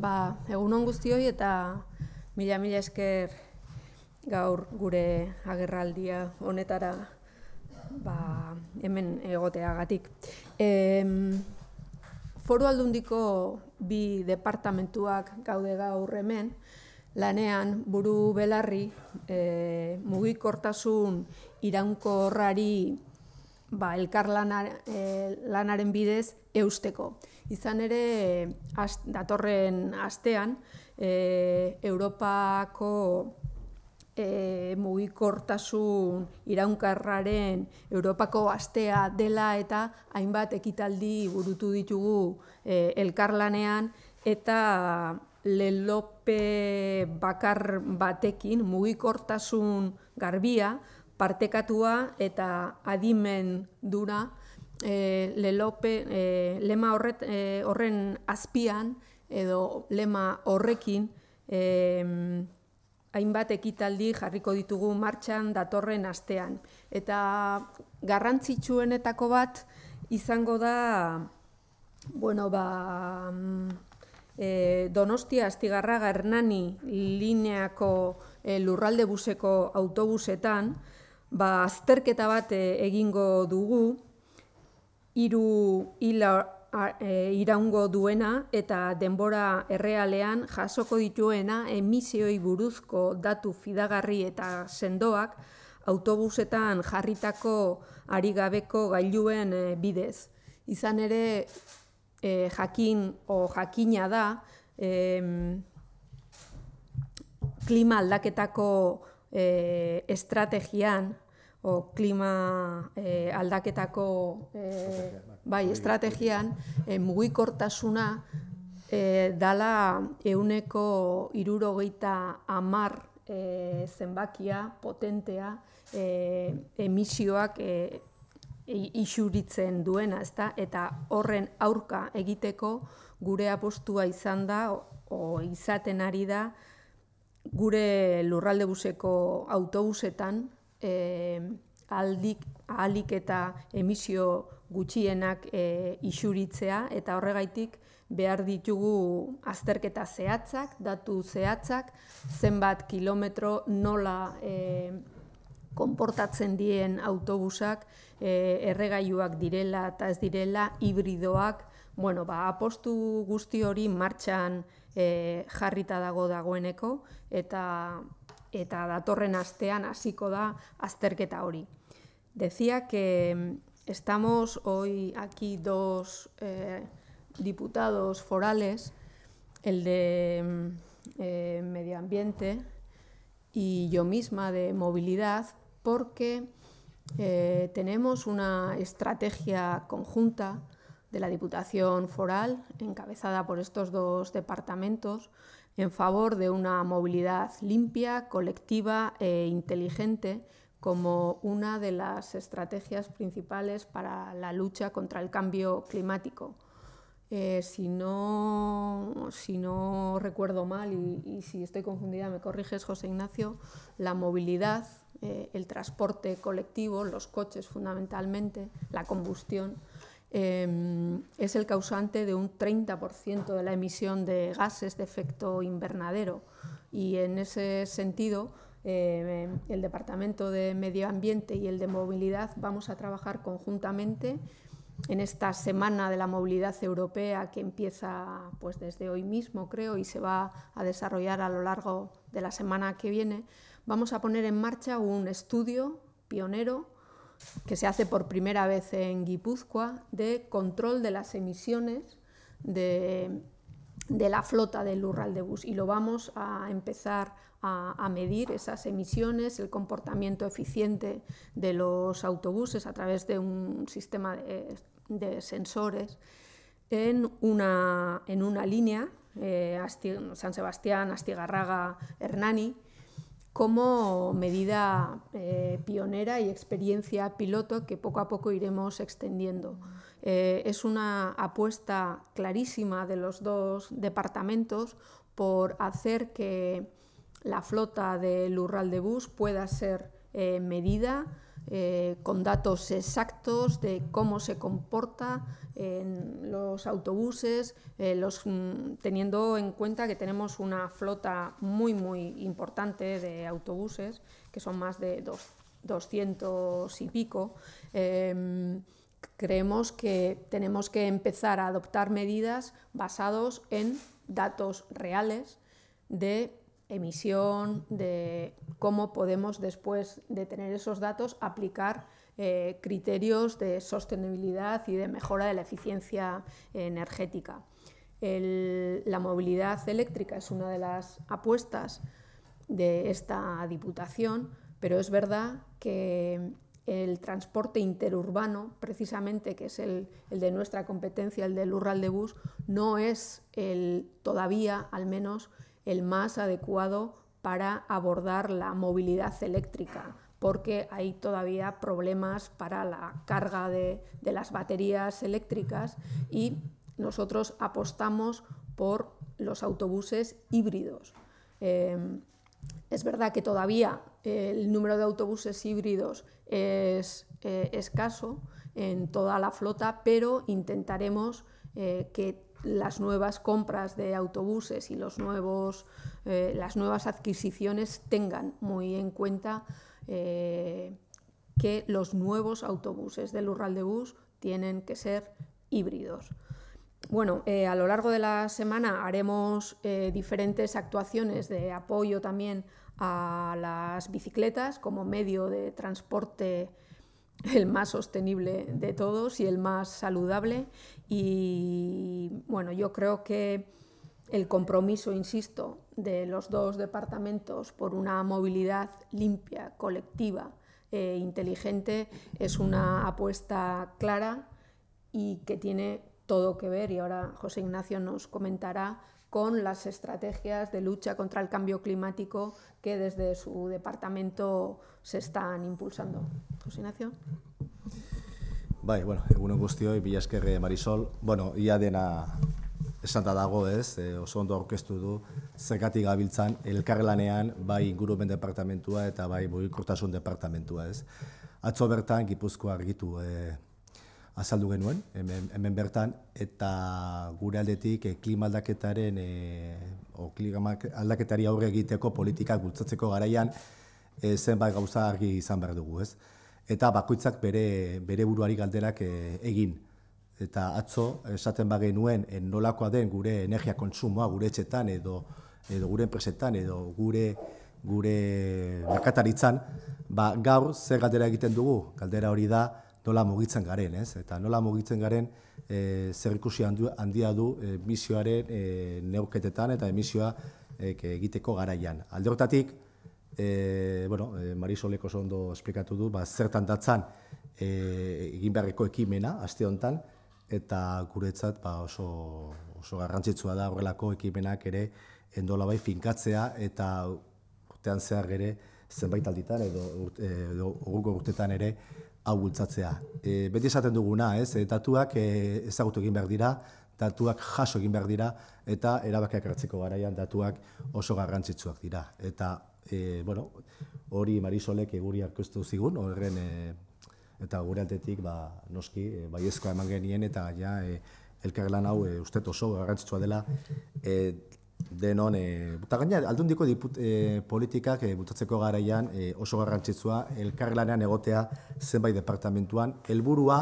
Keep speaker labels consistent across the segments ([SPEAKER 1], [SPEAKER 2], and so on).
[SPEAKER 1] Ba, egun on guzti hori eta mila mila esker gaur gure agerraldia honetara ba, hemen egoteagatik. E, foru aldundiko bi departamentuak gaude gaur hemen, lanean buru belarri e, mugikortasun iranko ba, elkar e, lanaren bidez eusteko. Izan ere, datorren astean, e, Europako e, mugikortasun iraunkarraren Europako astea dela eta hainbat ekitaldi burutu ditugu e, elkarlanean eta lelope bakar batekin mugikortasun garbia, partekatua eta adimen duna e, lelope, e, lema horret, e, horren azpian edo lema horrekin e, hainbat ekitaldi jarriko ditugu martxan datorren astean. Eta garrantzitsuenetako bat izango da bueno, ba, e, Donostia Astigarra Gernani lineako lurralde buseko autobusetan, Ba, azterketa bat egingo dugu, hiru hila e, iraungo duena eta denbora errealean jasoko dituena emisioi buruzko datu fidagarri eta sendoak autobusetan jarritako ari gabeko gailuen e, bidez. Izan ere e, jakin o jakina da e, klima aldaketako e, estrategian o, klima e, aldaketako e, bai, estrategian e, mugikortasuna e, dala euneko irurogeita amar zenbakia, potentea, e, emisioak e, e, isuritzen duena, ezta? eta horren aurka egiteko gure apostua izan da, o, o izaten ari da, gure lurralde buseko autobusetan, eh, aldik, alik eta emisio gutxienak eh, isuritzea, eta horregaitik behar ditugu azterketa zehatzak, datu zehatzak, zenbat kilometro nola eh, konportatzen dien autobusak, eh, erregaiuak direla eta ez direla, hibridoak, Bueno, ba, apostu guzti hori martxan e, jarrita dago dagoeneko eta eta datorren astean hasiko da azterketa Decía que mm, estamos hoy aquí dos eh, diputados forales, el de mm, eh, medio ambiente y yo misma de movilidad, porque eh, tenemos una estrategia conjunta de la Diputación Foral, encabezada por estos dos departamentos, en favor de una movilidad limpia, colectiva e inteligente como una de las estrategias principales para la lucha contra el cambio climático. Eh, si, no, si, no, recuerdo mal y, si estoy confundida, me corriges, José Ignacio, la movilidad, eh, el transporte colectivo, los coches fundamentalmente, la combustión, Em, es el causante de un 30% de la emisión de gases de efecto invernadero. Y en ese sentido, em, el Departamento de Medio Ambiente y el de Movilidad vamos a trabajar conjuntamente en esta semana de la movilidad europea que empieza pues desde hoy mismo creo y se va a desarrollar a lo largo de la semana que viene vamos a poner en marcha un estudio pionero que se hace por primera vez en Guipúzcoa de control de las emisiones de, la flota del urral de bus. y lo vamos a empezar a, medir esas emisiones, el comportamiento eficiente de los autobuses a través de un sistema de, sensores en una, línea, eh, San Sebastián, Astigarraga, Hernani, como medida eh, pionera y experiencia piloto que poco a poco iremos extendiendo. Eh, es una apuesta clarísima de los dos departamentos por hacer que la flota del Urral de Bus pueda ser eh, medida, eh, con datos exactos de cómo se comporta en los autobuses, eh, mm, teniendo en cuenta que tenemos una flota muy, muy importante de autobuses, que son más de 200 y pico. Em, creemos que tenemos que empezar a adoptar medidas basadas en datos reales de emisión, de cómo podemos después de tener esos datos aplicar eh, criterios de sostenibilidad y de mejora de la eficiencia energética. la movilidad eléctrica es una de las apuestas de esta Diputación, pero es verdad que el transporte interurbano, precisamente, que es el, el, de nuestra competencia, el del Urral de Bus, no es el, todavía, al menos, el más adecuado para abordar la movilidad eléctrica, porque hay todavía problemas para la carga de, las baterías eléctricas y nosotros apostamos por los autobuses híbridos. Em, es verdad que todavía eh, el número de autobuses híbridos es eh, escaso en toda la flota, pero intentaremos eh, que las nuevas compras de autobuses y los nuevos, eh, las nuevas adquisiciones tengan muy en cuenta eh, que los nuevos autobuses del Urral de Bus tienen que ser híbridos. Bueno, eh, a lo largo de la semana haremos diferentes actuaciones de apoyo también a las bicicletas como medio de transporte el más sostenible de todos y el más saludable. Y bueno, yo creo que el compromiso, insisto, de los dos departamentos por una movilidad limpia, colectiva e inteligente es una apuesta clara y que tiene todo que ver, y ahora José Ignacio nos comentará, con las estrategias de lucha contra el cambio climático que desde su departamento se están impulsando. José Ignacio.
[SPEAKER 2] Bai, bueno, egunen guztioi, Bilaskerre eh, Marisol. Bueno, ia dena santa dago ez, e, oso ondo aurkeztu du, zergatik gabiltzan elkarlanean bai ingurumen departamentua eta bai mugikortasun departamentua ez. Atzo bertan Gipuzkoa argitu e, azaldu genuen, hemen, hemen bertan, eta gure aldetik e, klima aldaketaren, eh, o klima aldaketari aurre egiteko politikak bultzatzeko garaian, e, zenbait gauza argi izan behar dugu, ez? Eta bakoitzak bere, bere buruari galderak egin. Eta atzo, esaten bagenuen, en nolakoa den gure energia kontsumoa, gure etxetan edo, edo gure enpresetan edo gure gure merkataritzan, ba, gaur zer galdera egiten dugu? Galdera hori da, nola mugitzen garen, ez? Eta nola mugitzen garen e, zer ikusi handia du emisioaren e, e neuketetan eta emisioa e, egiteko garaian. Aldeotatik, e, bueno, e, Marisoleko zondo esplikatu du, ba, zertan datzan e, egin beharreko ekimena, azte honetan, eta guretzat ba, oso, oso garrantzitsua da horrelako ekimenak ere endola bai finkatzea eta urtean zehar ere zenbait alditan edo urtetan e, ere hau bultzatzea. E, beti esaten duguna, ez, e, datuak e, ezagutu egin behar dira, datuak jaso egin behar dira, eta erabakiak hartzeko garaian datuak oso garrantzitsuak dira. Eta, e, bueno, hori Marisolek eguri arkoztu zigun, horren, e, eta gure altetik, ba, noski, e, bai eman genien, eta ja, e, elkarlan hau e, uste oso garrantzitsua dela, e, denon, e, eta gaina aldundiko diput, e, politikak e, eh, butatzeko garaian e, oso garrantzitsua elkarlanean egotea zenbait departamentuan helburua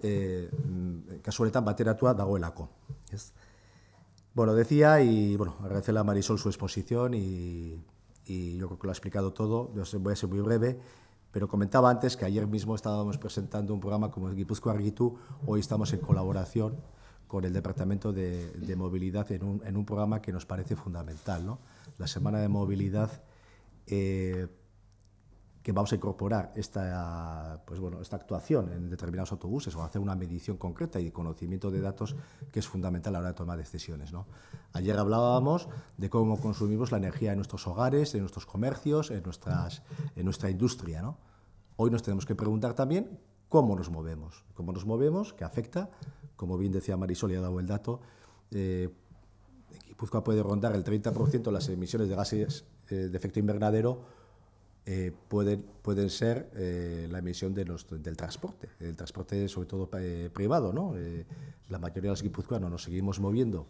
[SPEAKER 2] e, mm, kasu bateratua dagoelako. Ez? Bueno, decía y bueno, agradecerle a Marisol su exposición y, y yo creo que lo ha explicado todo, yo voy a ser muy breve. Pero comentaba antes que ayer mismo estábamos presentando un programa como el Guipuzco Argitu, hoy estamos en colaboración con el Departamento de, Movilidad en un, programa que nos parece fundamental, ¿no? La Semana de Movilidad eh, que vamos a incorporar esta, pues bueno, esta actuación en determinados autobuses o hacer una medición concreta y conocimiento de datos que es fundamental a la hora de tomar decisiones. ¿no? Ayer hablábamos de cómo consumimos la energía en nuestros hogares, en nuestros comercios, en, nuestras, en nuestra industria. ¿no? Hoy nos tenemos que preguntar también cómo nos movemos. Cómo nos movemos, que afecta, como bien decía Marisol y ha dado el dato, eh, Guipúzcoa puede rondar el 30% de las emisiones de gases eh, de efecto invernadero eh, pueden, pueden ser eh, la emisión de los, del transporte, el transporte sobre todo privado. ¿no? la mayoría de los guipuzcoanos nos seguimos moviendo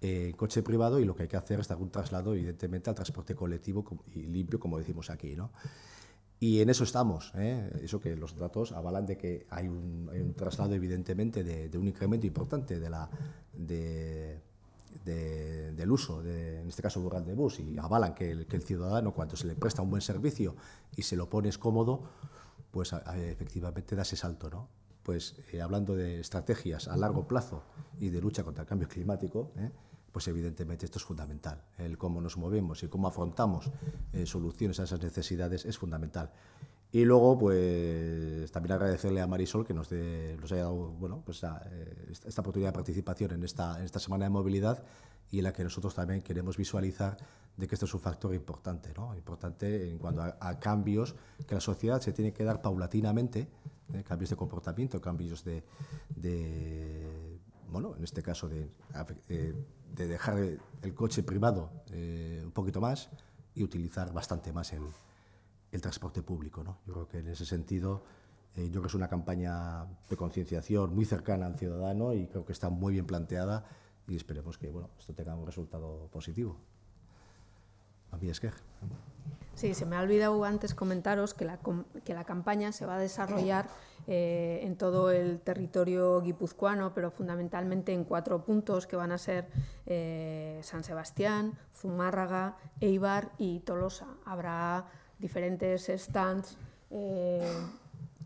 [SPEAKER 2] en coche privado y lo que hay que hacer es dar un traslado, evidentemente, al transporte colectivo y limpio, como decimos aquí. ¿no? Y en eso estamos. ¿eh? Eso que los datos avalan de que hay un, traslado, evidentemente, de, un incremento importante de la, del uso, en este caso, rural de bus. Y avalan que el, ciudadano, cuando se le presta un buen servicio y se lo pones cómodo, pues efectivamente da ese salto. ¿no? Pues eh, hablando de estrategias a largo plazo y de lucha contra el cambio climático, ¿eh? pues evidentemente esto es fundamental. El cómo nos movemos y cómo afrontamos eh, soluciones a esas necesidades es fundamental. Y luego, pues también agradecerle a Marisol que nos, haya dado bueno, pues, ah, eh, esta oportunidad de participación en esta, en esta semana de movilidad y en la que nosotros también queremos visualizar de que esto es un factor importante, ¿no? importante en cuanto a, cambios que la sociedad se tiene que dar paulatinamente, ¿eh? cambios de comportamiento, cambios de, de, bueno, en este caso de de dejar el coche privado eh, un poquito más y utilizar bastante más el, transporte público. ¿no? Yo creo que en ese sentido, eh, yo creo que es una campaña de concienciación muy cercana al ciudadano y creo que está muy bien planteada y esperemos que bueno, esto tenga un resultado positivo. A es que.
[SPEAKER 1] Sí, se me ha olvidado antes comentaros que la, campaña se va a desarrollar eh, en todo el territorio guipuzcoano, pero fundamentalmente en cuatro puntos que van a ser eh, San Sebastián, Zumárraga, Eibar y Tolosa. Habrá diferentes stands. Eh,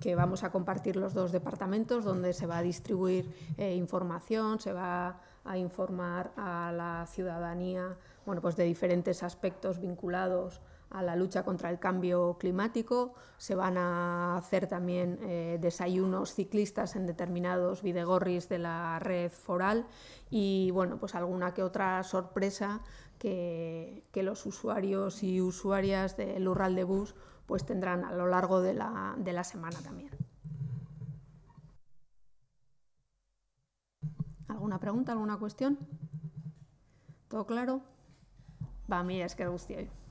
[SPEAKER 1] que vamos a compartir los dos departamentos, donde se va a distribuir información, se va a informar a la ciudadanía bueno, pues de diferentes aspectos vinculados a la lucha contra el cambio climático, se van a hacer también eh, desayunos ciclistas en determinados videgorris de la red foral y bueno, pues alguna que otra sorpresa que, los usuarios y usuarias del Urral de Bus pues tendrán a lo largo de la, semana también. ¿Alguna pregunta, alguna cuestión? ¿Todo claro? Va, mira, es que gustio